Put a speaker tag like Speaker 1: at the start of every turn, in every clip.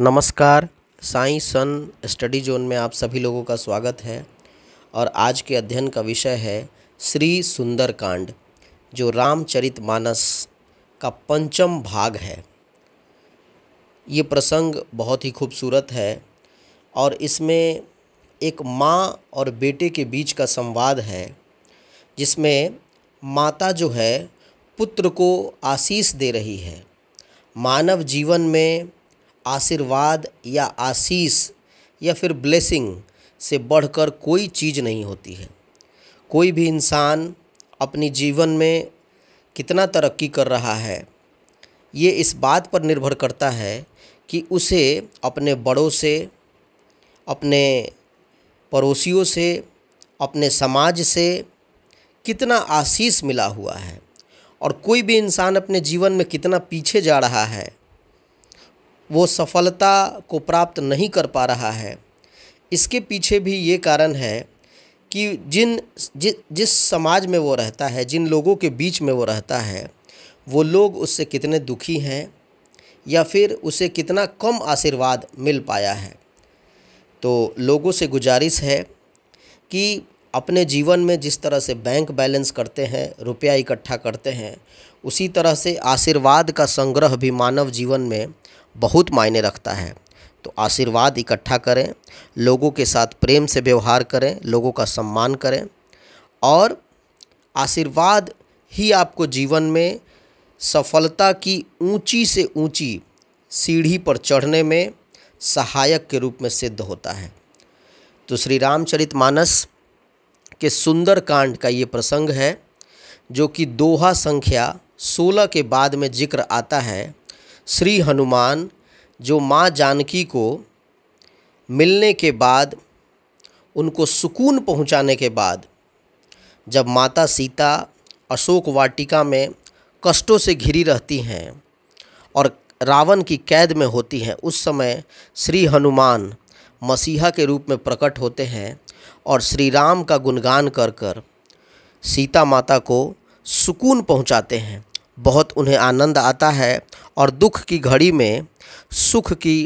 Speaker 1: नमस्कार साई सन study zone में आप सभी लोगों का स्वागत है और आज के अध्ययन का विषय है श्री सुंदरकांड जो रामचरितमानस का पंचम भाग है ये प्रसंग बहुत ही खूबसूरत है और इसमें एक माँ और बेटे के बीच का संवाद है जिसमें माता जो है पुत्र को आशीष दे रही है मानव जीवन में आशीर्वाद या आशीष या फिर ब्लेसिंग से बढ़कर कोई चीज़ नहीं होती है कोई भी इंसान अपनी जीवन में कितना तरक्की कर रहा है ये इस बात पर निर्भर करता है कि उसे अपने बड़ों से अपने पड़ोसियों से अपने समाज से कितना आशीष मिला हुआ है और कोई भी इंसान अपने जीवन में कितना पीछे जा रहा है वो सफलता को प्राप्त नहीं कर पा रहा है इसके पीछे भी ये कारण है कि जिन जि, जिस समाज में वो रहता है जिन लोगों के बीच में वो रहता है वो लोग उससे कितने दुखी हैं या फिर उसे कितना कम आशीर्वाद मिल पाया है तो लोगों से गुजारिश है कि अपने जीवन में जिस तरह से बैंक बैलेंस करते हैं रुपया इकट्ठा करते हैं उसी तरह से आशीर्वाद का संग्रह भी मानव जीवन में बहुत मायने रखता है तो आशीर्वाद इकट्ठा करें लोगों के साथ प्रेम से व्यवहार करें लोगों का सम्मान करें और आशीर्वाद ही आपको जीवन में सफलता की ऊंची से ऊंची सीढ़ी पर चढ़ने में सहायक के रूप में सिद्ध होता है तो श्री रामचरित मानस के सुंदर कांड का ये प्रसंग है जो कि दोहा संख्या सोलह के बाद में जिक्र आता है श्री हनुमान जो माँ जानकी को मिलने के बाद उनको सुकून पहुँचाने के बाद जब माता सीता अशोक वाटिका में कष्टों से घिरी रहती हैं और रावण की कैद में होती हैं उस समय श्री हनुमान मसीहा के रूप में प्रकट होते हैं और श्री राम का गुणगान कर कर सीता माता को सुकून पहुंचाते हैं बहुत उन्हें आनंद आता है और दुख की घड़ी में सुख की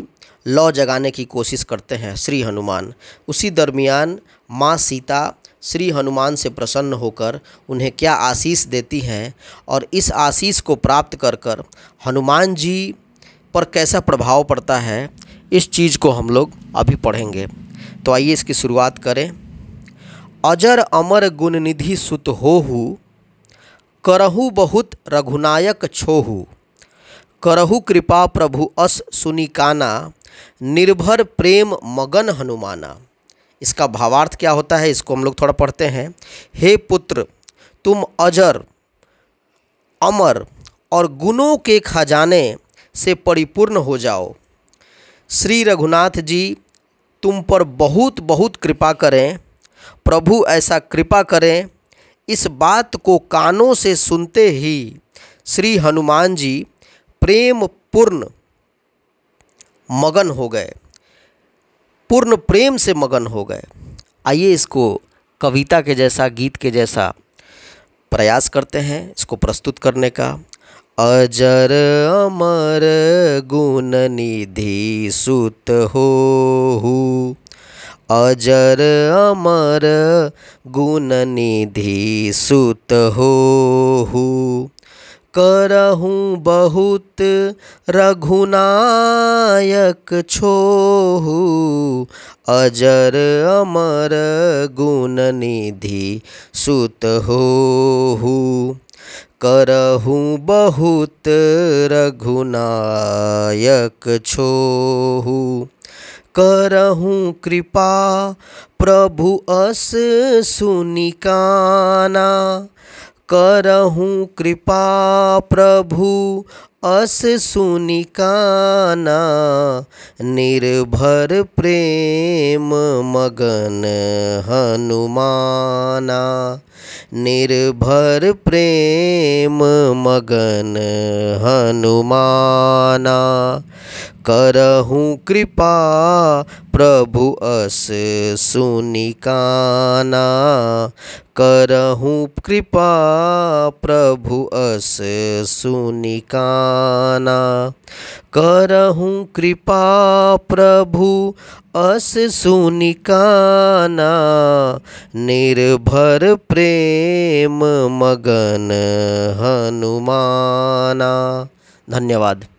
Speaker 1: लौ जगाने की कोशिश करते हैं श्री हनुमान उसी दरमियान माँ सीता श्री हनुमान से प्रसन्न होकर उन्हें क्या आशीष देती हैं और इस आशीष को प्राप्त कर कर हनुमान जी पर कैसा प्रभाव पड़ता है इस चीज़ को हम लोग अभी पढ़ेंगे तो आइए इसकी शुरुआत करें अजर अमर गुण निधि सुत होहू करहु बहुत रघुनायक छोहु करहु कृपा प्रभु अस सुनिकाना निर्भर प्रेम मगन हनुमाना इसका भावार्थ क्या होता है इसको हम लोग थोड़ा पढ़ते हैं हे पुत्र तुम अजर अमर और गुणों के खजाने से परिपूर्ण हो जाओ श्री रघुनाथ जी तुम पर बहुत बहुत कृपा करें प्रभु ऐसा कृपा करें इस बात को कानों से सुनते ही श्री हनुमान जी प्रेम पूर्ण मगन हो गए पूर्ण प्रेम से मगन हो गए आइए इसको कविता के जैसा गीत के जैसा प्रयास करते हैं इसको प्रस्तुत करने का अजर अमर गुण निधि सुत हो अजर अमर गुण निधि सुत हो करहूँ बहुत रघुनायक छोहू अजर अमर गुण निधि सुत हो करहूँ बहुत रघुनायक छोहू करहूँ कृपा प्रभु अस सुनिकाना करहूँ कृपा प्रभु अस सुनिकाना निर्भर प्रेम मगन हनुमाना निर्भर प्रेम मगन हनुमाना करहूँ कृपा प्रभु अस सुनिकाना करहूँ कृपा प्रभु अस सुनिका जाना करहूँ कृपा प्रभु अस सुनिकाना निर्भर प्रेम मगन हनुमाना धन्यवाद